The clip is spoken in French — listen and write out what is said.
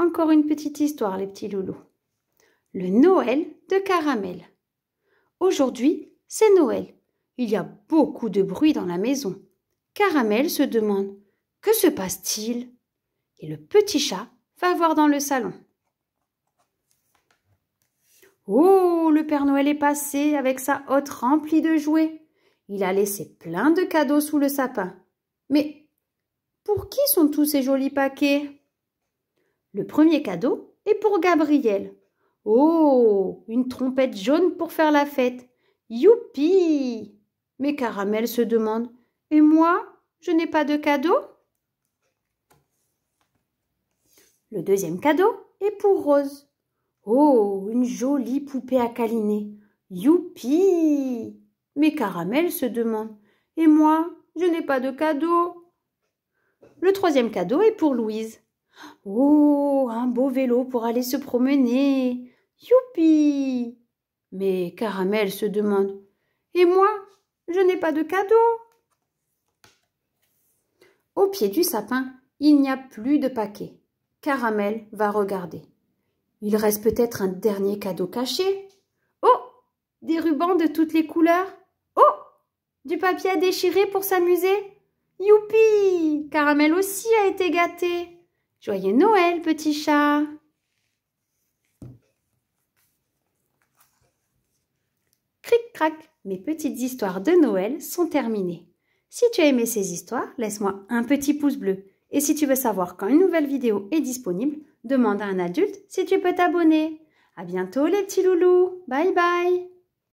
Encore une petite histoire, les petits loulous. Le Noël de caramel. Aujourd'hui, c'est Noël. Il y a beaucoup de bruit dans la maison. Caramel se demande Que se passe-t-il Et le petit chat va voir dans le salon. Oh, le Père Noël est passé avec sa hotte remplie de jouets. Il a laissé plein de cadeaux sous le sapin. Mais pour qui sont tous ces jolis paquets le premier cadeau est pour Gabriel. Oh, une trompette jaune pour faire la fête. Youpi Mais Caramel se demande Et moi, je n'ai pas de cadeau Le deuxième cadeau est pour Rose. Oh, une jolie poupée à câliner. Youpi Mais Caramel se demande Et moi, je n'ai pas de cadeau Le troisième cadeau est pour Louise. Oh, un beau vélo pour aller se promener. Youpi Mais Caramel se demande Et moi Je n'ai pas de cadeau Au pied du sapin, il n'y a plus de paquet. Caramel va regarder. Il reste peut-être un dernier cadeau caché. Oh Des rubans de toutes les couleurs Oh Du papier à déchirer pour s'amuser Youpi Caramel aussi a été gâté Joyeux Noël, petit chat Cric-crac, mes petites histoires de Noël sont terminées. Si tu as aimé ces histoires, laisse-moi un petit pouce bleu. Et si tu veux savoir quand une nouvelle vidéo est disponible, demande à un adulte si tu peux t'abonner. À bientôt les petits loulous. Bye bye.